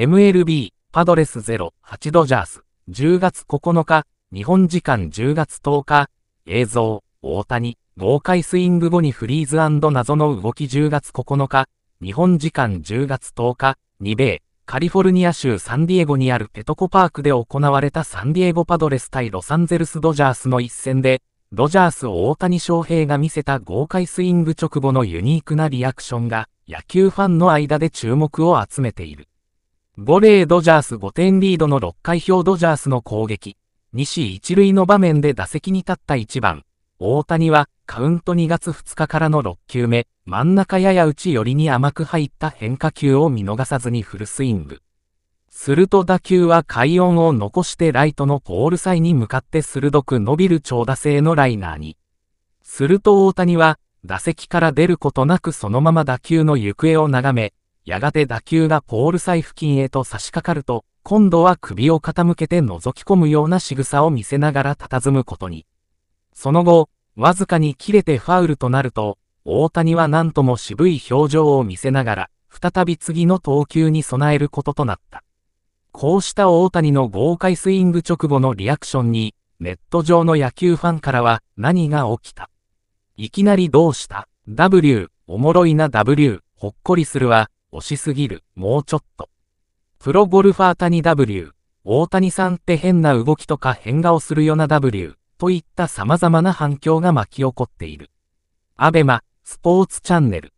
MLB、パドレス0、8ドジャース、10月9日、日本時間10月10日、映像、大谷、豪快スイング後にフリーズ謎の動き10月9日、日本時間10月10日、日米、カリフォルニア州サンディエゴにあるペトコパークで行われたサンディエゴパドレス対ロサンゼルスドジャースの一戦で、ドジャース大谷翔平が見せた豪快スイング直後のユニークなリアクションが、野球ファンの間で注目を集めている。ボレードジャース5点リードの6回表ドジャースの攻撃、西一塁の場面で打席に立った1番、大谷はカウント2月2日からの6球目、真ん中やや内寄りに甘く入った変化球を見逃さずにフルスイング。すると打球は快音を残してライトのポール際に向かって鋭く伸びる長打性のライナーに。すると大谷は打席から出ることなくそのまま打球の行方を眺め、やがて打球がポール際付近へと差し掛かると、今度は首を傾けて覗き込むような仕草を見せながら佇むことに。その後、わずかに切れてファウルとなると、大谷は何とも渋い表情を見せながら、再び次の投球に備えることとなった。こうした大谷の豪快スイング直後のリアクションに、ネット上の野球ファンからは何が起きたいきなりどうした ?W、おもろいな W、ほっこりするわ、押しすぎる、もうちょっと。プロゴルファー谷 W、大谷さんって変な動きとか変顔するよな W、といった様々な反響が巻き起こっている。アベマ、スポーツチャンネル。